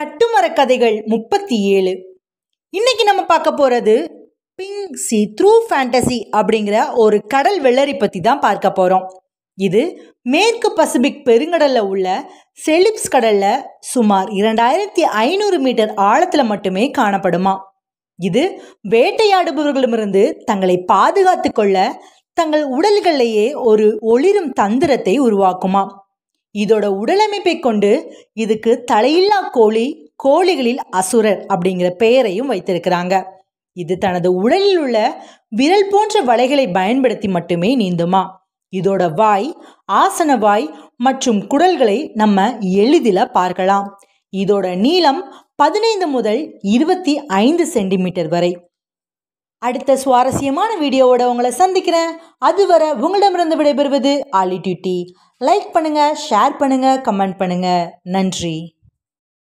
கட்டுமர கதைகள் முப்பத்தி ஏழு இன்னைக்கு நம்ம பார்க்க போகிறது பிங்க் சி த்ரூ ஃபேண்டசி அப்படிங்கிற ஒரு கடல் வெள்ளரி பற்றி தான் பார்க்க போகிறோம் இது மேற்கு பசிபிக் பெருங்கடலில் உள்ள செலிப்ஸ் கடலில் சுமார் இரண்டாயிரத்தி ஐநூறு மீட்டர் ஆழத்தில் மட்டுமே காணப்படுமா இது வேட்டையாடுபவர்களிடமிருந்து தங்களை பாதுகாத்து கொள்ள தங்கள் உடல்களையே ஒரு ஒளிரும் தந்திரத்தை உருவாக்குமா இதோட உடலமைப்பை கொண்டு இதுக்கு தலையில்லா கோழி கோழிகளில் அசுரர் அப்படிங்கிற பெயரையும் வைத்திருக்கிறாங்க இது தனது உடலில் உள்ள விரல் போன்ற வலைகளை பயன்படுத்தி மட்டுமே நீந்துமா இதோட வாய் ஆசன வாய் மற்றும் குடல்களை நம்ம எளிதில் பார்க்கலாம் இதோட நீளம் பதினைந்து முதல் இருபத்தி ஐந்து சென்டிமீட்டர் வரை அடுத்த சுவாரஸ்யமான வீடியோவோட உங்களை சந்திக்கிறேன் அதுவரை உங்களிடமிருந்து விடைபெறுவது ஆலி டியூட்டி லைக் பண்ணுங்கள் ஷேர் பண்ணுங்கள் கமெண்ட் பண்ணுங்கள் நன்றி